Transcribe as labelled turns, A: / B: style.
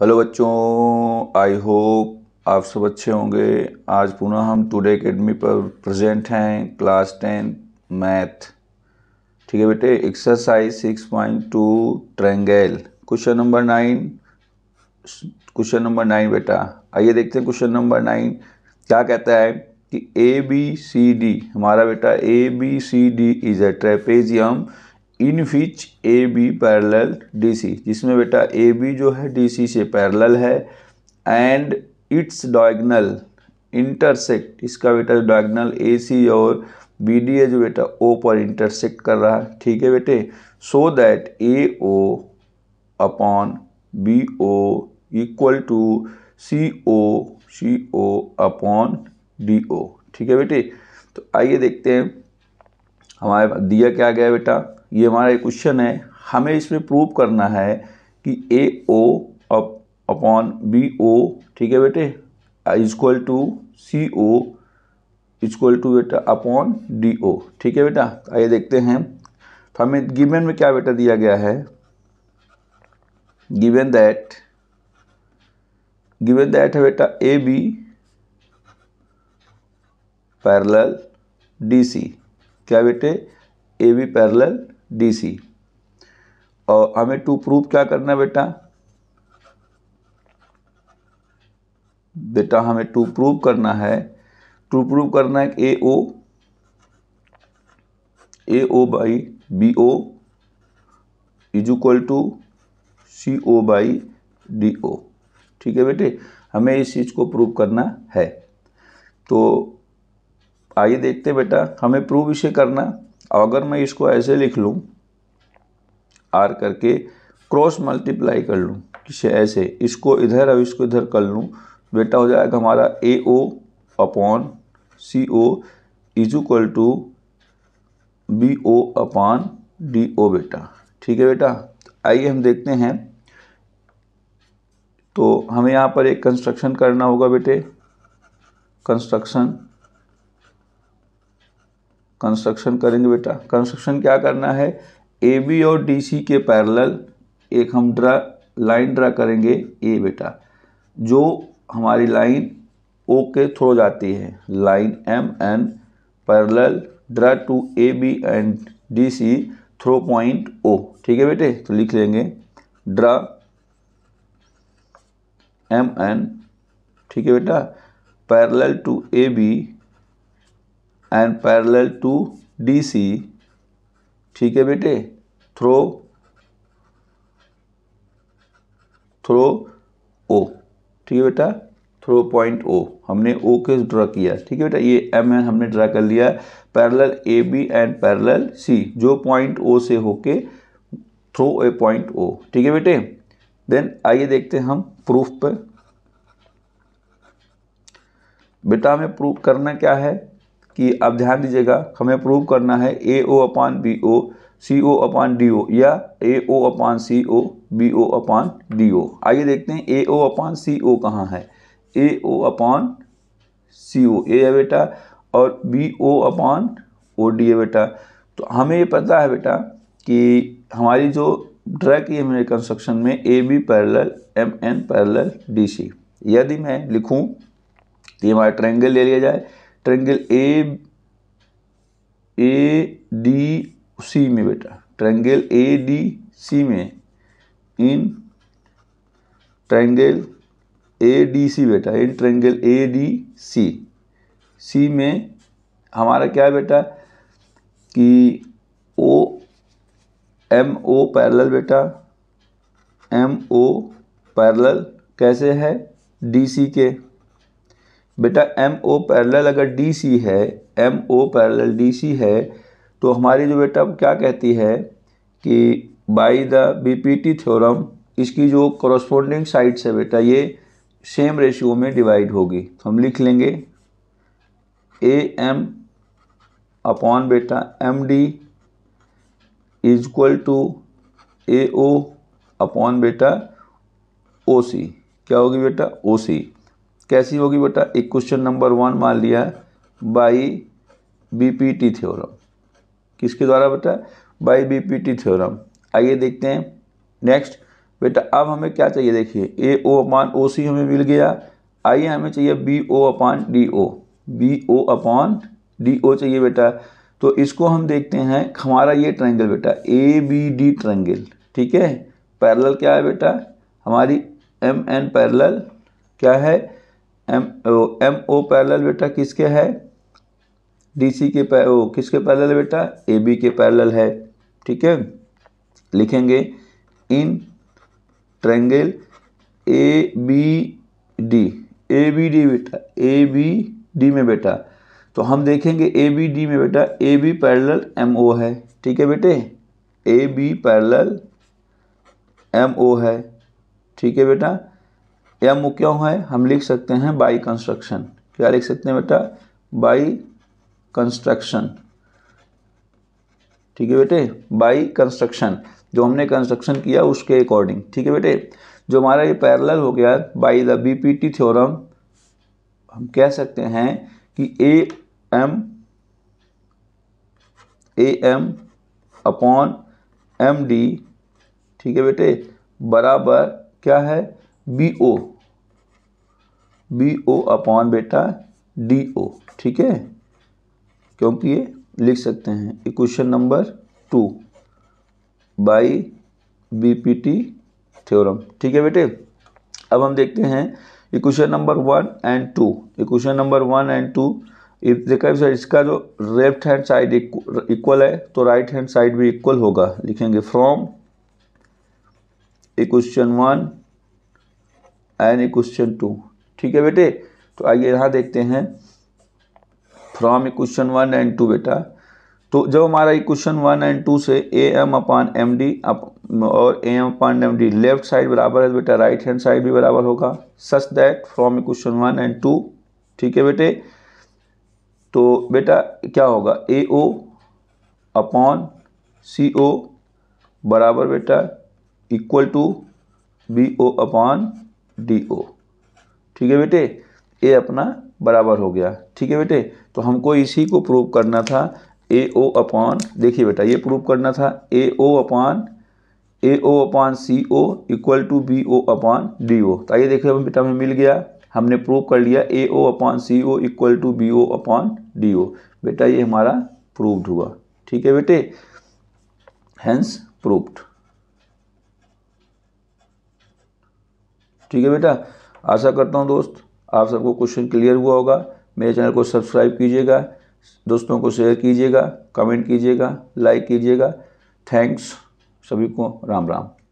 A: hello बच्चों I hope आप सब अच्छे होंगे आज पुनः हम टुडे एकेडमी पर प्रेजेंट हैं क्लास टेन मैथ ठीक है बेटे exercise six point two triangle question number nine question number nine बेटा आइए देखते हैं क्वेश्चन नंबर नाइन क्या कहता है कि ए बी सी डी हमारा बेटा A B C D is a trapezium in which A B parallel D C जिसमें बेटा ए बी जो है डी सी से पैरल है एंड इट्स डायगनल इंटरसेक्ट इसका बेटा डायगनल ए सी और बी डी है जो बेटा ओ पर इंटरसेक्ट कर रहा है ठीक है बेटे so that A O upon B O equal to C O C O upon D O ठीक है बेटे तो आइए देखते हैं हमारे दिया क्या गया बेटा ये हमारा क्वेश्चन है हमें इसमें प्रूव करना है कि ए ओ अपॉन बी ओ ठीक है बेटे is equal to C O is equal to बेटा अपॉन डी ओ ठीक है बेटा आइए देखते हैं तो हमें गिवन में क्या बेटा दिया गया है गिवन दैट गिवन दैट है बेटा A B parallel D C क्या बेटे A B parallel D C और हमें टू प्रूफ क्या करना है बेटा बेटा हमें टू प्रूफ करना है टू प्रूफ करना है A O A O by B O is equal to C O by D O ठीक है बेटे हमें इस चीज़ को प्रूव करना है तो आइए देखते बेटा हमें प्रूव इसे करना अगर मैं इसको ऐसे लिख लूँ आर करके क्रॉस मल्टीप्लाई कर लूँ किसे ऐसे इसको इधर और इसको इधर कर लूँ बेटा हो जाएगा हमारा A O upon C O is equal to B O upon D O बेटा ठीक है बेटा आइए हम देखते हैं तो हमें यहाँ पर एक कंस्ट्रक्शन करना होगा बेटे कंस्ट्रक्शन कंस्ट्रक्शन करेंगे बेटा कंस्ट्रक्शन क्या करना है ए बी और डी सी के पैरेलल एक हम ड्रा लाइन ड्रा करेंगे ए बेटा जो हमारी लाइन ओ के थ्रो जाती है line M N parallel draw to A B and D C through point O ठीक है बेटे तो लिख लेंगे ड्रा एम एन ठीक है बेटा parallel to A B and parallel to D C ठीक है बेटे थ्रो थ्रो ओ ठीक है बेटा थ्रो पॉइंट ओ हमने ओ के ड्रा किया ठीक है बेटा ये एम एन हमने ड्रा कर लिया parallel A B and parallel C जो पॉइंट ओ से होके थ्रो ए पॉइंट ओ ठीक है बेटे देन आइए देखते हैं हम प्रूफ पर बेटा हमें प्रूफ करना क्या है कि आप ध्यान दीजिएगा हमें प्रूव करना है A O upon B O C O upon D ओ या ए ओ अपान सी ओ बी ओ अपान डी ओ आइए देखते हैं ए ओ अपान सी ओ कहाँ है ए ओ अपान सी ओ ए है बेटा और बी ओ अपान ओ डी है बेटा तो हमें ये पता है बेटा कि हमारी जो ड्रा की मेरे कंस्ट्रक्शन में A B parallel M N parallel D C यदि मैं लिखूँ तो ये हमारा ट्रैंगल ले लिया जाए triangle A A D C में बेटा ट्रेंगल ए डी सी में इन ट्रेंगल ए डी सी बेटा इन ट्रेंगल ए डी सी सी में हमारा क्या है बेटा कि ओ एम ओ पैरल बेटा एम ओ पैरल कैसे है डी सी के बेटा एम ओ पैरल अगर डी सी है M O parallel D C है तो हमारी जो बेटा क्या कहती है कि by the B P T theorem इसकी जो कॉरस्पॉन्डिंग साइड्स है बेटा ये सेम रेशियो में डिवाइड होगी तो हम लिख लेंगे ए एम अपॉन बेटा M D equal to A O upon बेटा ओ सी क्या होगी बेटा ओ सी कैसी होगी बेटा एक क्वेश्चन नंबर वन मान लिया है बाई बीपीटी थ्योरम किसके द्वारा बेटा बाई बीपीटी थ्योरम आइए देखते हैं नेक्स्ट बेटा अब हमें क्या चाहिए देखिए ए ओ अपान ओ सी हमें मिल गया आइए हमें चाहिए B O upon D O B O upon D O चाहिए बेटा तो इसको हम देखते हैं हमारा ये ट्रायंगल बेटा ए बी डी ट्रायंगल ठीक है पैरेलल क्या है बेटा हमारी एम एन पैरेलल क्या है M O M O parallel बेटा किसके है डीसी के पैर ओ किसके पैरल बेटा ए बी के पैरल है ठीक है लिखेंगे in triangle A B D A B D बेटा ए बी डी में बेटा तो हम देखेंगे ए बी डी में बेटा A B parallel M O है ठीक है बेटे A B parallel M O है ठीक है बेटा एम क्यों है हम लिख सकते हैं बाई कंस्ट्रक्शन क्या लिख सकते हैं बेटा बाई कंस्ट्रक्शन ठीक है बेटे बाई कंस्ट्रक्शन जो हमने कंस्ट्रक्शन किया उसके अकॉर्डिंग ठीक है बेटे जो हमारा ये पैरेलल हो गया बाई द बीपीटी थ्योरम हम कह सकते हैं कि A M A M upon M D ठीक है बेटे बराबर क्या है B O B O upon बेटा डी ओ ठीक है क्योंकि ये लिख सकते हैं equation number two by B P T theorem ठीक है बेटे अब हम देखते हैं equation number one and two equation number one and two देखा इसका जो लेफ्ट हैंड साइड इक्वल है तो राइट हैंड साइड भी इक्वल होगा लिखेंगे from equation one and equation two ठीक है बेटे तो आइए यहाँ देखते हैं from equation one and two बेटा तो जब हमारा इक्वेशन वन एंड टू से A M upon M D और A M upon M D left side बराबर है बेटा राइट हैंड साइड भी बराबर होगा such that from equation one and two ठीक है बेटे तो बेटा क्या होगा ए ओ अपॉन सी ओ बराबर बेटा equal to B O upon D O ठीक है बेटे ए अपना बराबर हो गया ठीक है बेटे तो हमको इसी को प्रूव करना था ए ओ अपॉन देखिए बेटा ये प्रूव करना था A O upon A O upon C O equal to B O upon D O तो आइए देखिए बेटा हमें मिल गया हमने प्रूव कर लिया A O upon C O equal to B O upon D O बेटा ये हमारा प्रूव्ड हुआ ठीक है बेटे हैंस प्रूव्ड ठीक है बेटा आशा करता हूँ दोस्त आप सबको क्वेश्चन क्लियर हुआ होगा मेरे चैनल को सब्सक्राइब कीजिएगा दोस्तों को शेयर कीजिएगा कमेंट कीजिएगा लाइक कीजिएगा थैंक्स सभी को राम राम